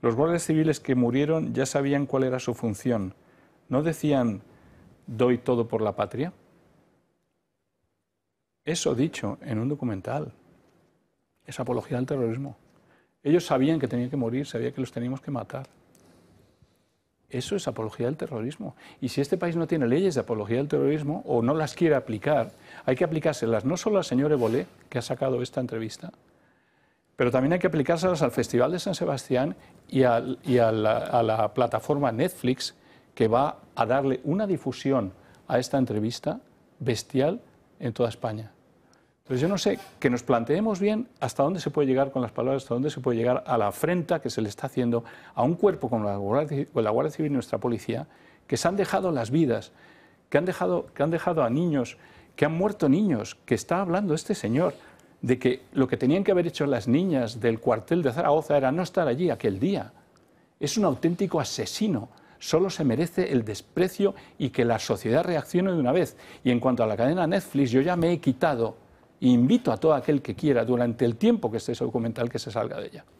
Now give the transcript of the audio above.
Los guardias civiles que murieron ya sabían cuál era su función. ¿No decían, doy todo por la patria? Eso dicho en un documental es apología al terrorismo. Ellos sabían que tenían que morir, sabían que los teníamos que matar. Eso es apología del terrorismo. Y si este país no tiene leyes de apología del terrorismo o no las quiere aplicar, hay que aplicárselas no solo al señor Ebolé, que ha sacado esta entrevista, pero también hay que aplicárselas al Festival de San Sebastián y, a, la, plataforma Netflix, que va a darle una difusión a esta entrevista bestial en toda España. Entonces yo no sé, que nos planteemos bien hasta dónde se puede llegar con las palabras, hasta dónde se puede llegar a la afrenta que se le está haciendo a un cuerpo como la Guardia, Civil y nuestra policía, que se han dejado las vidas, que han dejado, que han dejado a niños, que han muerto niños, que está hablando este señor de que lo que tenían que haber hecho las niñas del cuartel de Zaragoza era no estar allí aquel día. Es un auténtico asesino. Solo se merece el desprecio y que la sociedad reaccione de una vez. Y en cuanto a la cadena Netflix, yo ya me he quitado. E invito a todo aquel que quiera, durante el tiempo que esté ese documental, que se salga de ella.